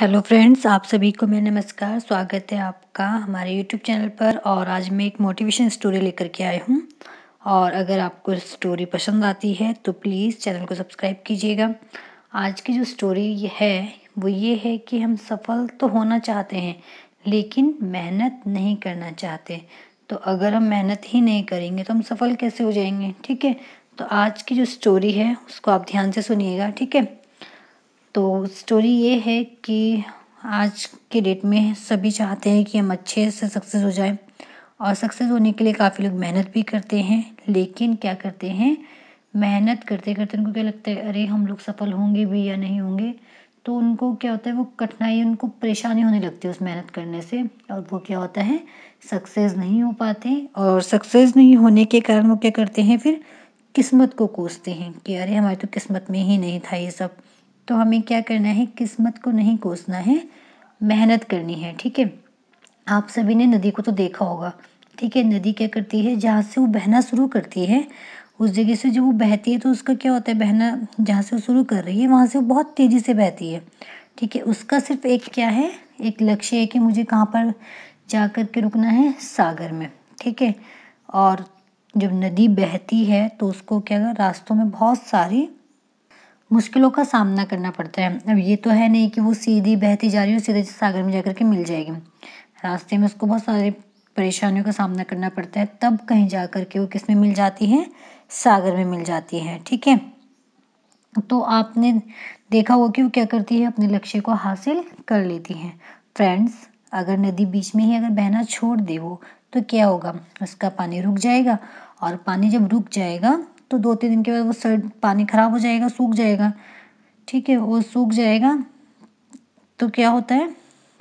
hello friends आप सभी को मेरा नमस्कार स्वागत है आपका हमारे यूट्यूब चैनल पर और आज मैं एक मोटिवेशन स्टोरी लेकर के आई हूँ और अगर आपको स्टोरी पसंद आती है तो प्लीज़ चैनल को सब्सक्राइब कीजिएगा आज की जो स्टोरी है वो ये है कि हम सफल तो होना चाहते हैं लेकिन मेहनत नहीं करना चाहते तो अगर हम मेहनत ही नहीं करेंगे तो हम सफल कैसे हो जाएंगे ठीक है तो आज की जो स्टोरी है उसको आप ध्यान से सुनिएगा ठीक है तो स्टोरी ये है कि आज के डेट में सभी चाहते हैं कि हम अच्छे से सक्सेस हो जाएं और सक्सेस होने के लिए काफ़ी लोग मेहनत भी करते हैं लेकिन क्या करते हैं मेहनत करते करते उनको क्या लगता है अरे हम लोग सफल होंगे भी या नहीं होंगे तो उनको क्या होता है वो कठिनाई उनको परेशानी होने लगती है उस मेहनत करने से और वो क्या होता है सक्सेस नहीं हो पाते और सक्सेस नहीं होने के कारण वो क्या करते हैं फिर किस्मत को कोसते हैं कि अरे हमारी तो किस्मत में ही नहीं था ये सब तो हमें क्या करना है किस्मत को नहीं कोसना है मेहनत करनी है ठीक है आप सभी ने नदी को तो देखा होगा ठीक है नदी क्या करती है जहाँ से वो बहना शुरू करती है उस जगह से जब वो बहती है तो उसका क्या होता है बहना जहाँ से वो शुरू कर रही है वहाँ से वो बहुत तेज़ी से बहती है ठीक है उसका सिर्फ एक क्या है एक लक्ष्य है कि मुझे कहाँ पर जा कर के रुकना है सागर में ठीक है और जब नदी बहती है तो उसको क्या रास्तों में बहुत सारी मुश्किलों का सामना करना पड़ता है अब ये तो है नहीं कि वो सीधी बहती जा रही है सीधे सागर में जाकर के मिल जाएगी रास्ते में उसको बहुत सारी परेशानियों का सामना करना पड़ता है तब कहीं जा कर के वो किस में मिल जाती है सागर में मिल जाती है ठीक है तो आपने देखा हो कि वो क्या करती है अपने लक्ष्य को हासिल कर लेती है फ्रेंड्स अगर नदी बीच में ही अगर बहना छोड़ दे वो तो क्या होगा उसका पानी रुक जाएगा और पानी जब रुक जाएगा तो दो तीन दिन के बाद वो सर्द पानी ख़राब हो जाएगा सूख जाएगा ठीक है वो सूख जाएगा तो क्या होता है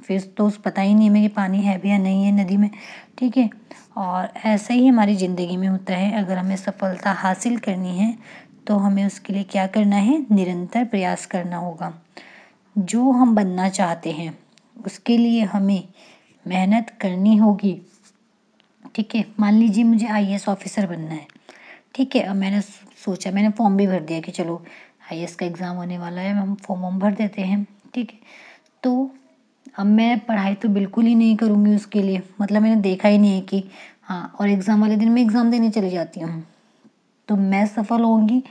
फिर तो उस पता ही नहीं हमें कि पानी है भी या नहीं है नदी में ठीक है और ऐसा ही हमारी ज़िंदगी में होता है अगर हमें सफलता हासिल करनी है तो हमें उसके लिए क्या करना है निरंतर प्रयास करना होगा जो हम बनना चाहते हैं उसके लिए हमें मेहनत करनी होगी ठीक है मान लीजिए मुझे आईएएस ऑफिसर बनना है ठीक है अब मैंने सोचा मैंने फॉर्म भी भर दिया कि चलो हाईएस्ट का एग्ज़ाम होने वाला है हम फॉर्म वॉम भर देते हैं ठीक है तो अब मैं पढ़ाई तो बिल्कुल ही नहीं करूँगी उसके लिए मतलब मैंने देखा ही नहीं है कि हाँ और एग्ज़ाम वाले दिन मैं एग्ज़ाम देने चली जाती हूँ तो मैं सफल होंगी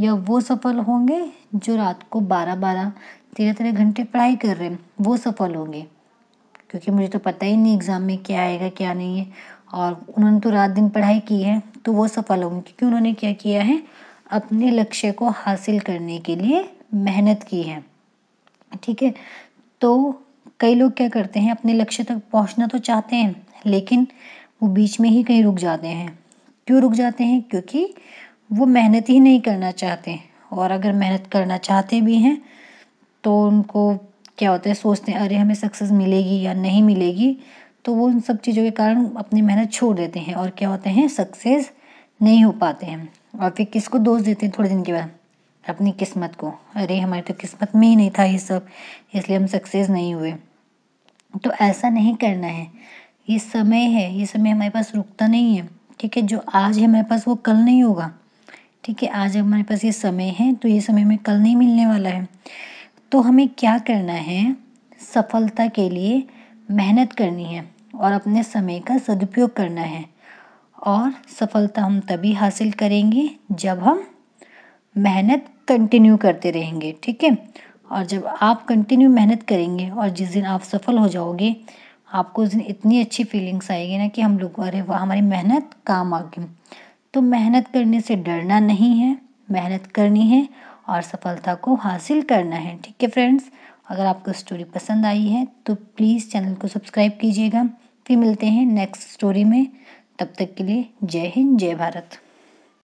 या वो सफल होंगे जो रात को बारह बारह तेरह तेरह घंटे पढ़ाई कर रहे हैं वो सफल होंगे क्योंकि मुझे तो पता ही नहीं एग्ज़ाम में क्या आएगा क्या नहीं है और उन्होंने तो रात दिन पढ़ाई की है तो वो सफल होंगे क्योंकि उन्होंने क्या किया है अपने लक्ष्य को हासिल करने के लिए मेहनत की है ठीक है तो कई लोग क्या करते हैं अपने लक्ष्य तक पहुंचना तो चाहते हैं लेकिन वो बीच में ही कहीं रुक जाते हैं क्यों रुक जाते हैं क्योंकि वो मेहनत ही नहीं करना चाहते और अगर मेहनत करना चाहते भी हैं तो उनको क्या होता है सोचते हैं अरे हमें सक्सेस मिलेगी या नहीं मिलेगी तो वो उन सब चीज़ों के कारण अपनी मेहनत छोड़ देते हैं और क्या होते हैं सक्सेस नहीं हो पाते हैं और फिर किसको दोष देते हैं थोड़े दिन के बाद अपनी किस्मत को अरे हमारी तो किस्मत में ही नहीं था ये सब इसलिए हम सक्सेस नहीं हुए तो ऐसा नहीं करना है ये समय है ये समय हमारे पास रुकता नहीं है ठीक है जो आज है हमारे पास वो कल नहीं होगा ठीक है आज हमारे पास ये समय है तो ये समय हमें कल नहीं मिलने वाला है तो हमें क्या करना है सफलता के लिए मेहनत करनी है और अपने समय का सदुपयोग करना है और सफलता हम तभी हासिल करेंगे जब हम मेहनत कंटिन्यू करते रहेंगे ठीक है और जब आप कंटिन्यू मेहनत करेंगे और जिस दिन आप सफल हो जाओगे आपको उस दिन इतनी अच्छी फीलिंग्स आएगी ना कि हम लोग अरे वाह हमारी मेहनत काम आ गई तो मेहनत करने से डरना नहीं है मेहनत करनी है और सफलता को हासिल करना है ठीक है फ्रेंड्स अगर आपको स्टोरी पसंद आई है तो प्लीज़ चैनल को सब्सक्राइब कीजिएगा फिर मिलते हैं नेक्स्ट स्टोरी में तब तक के लिए जय हिंद जय भारत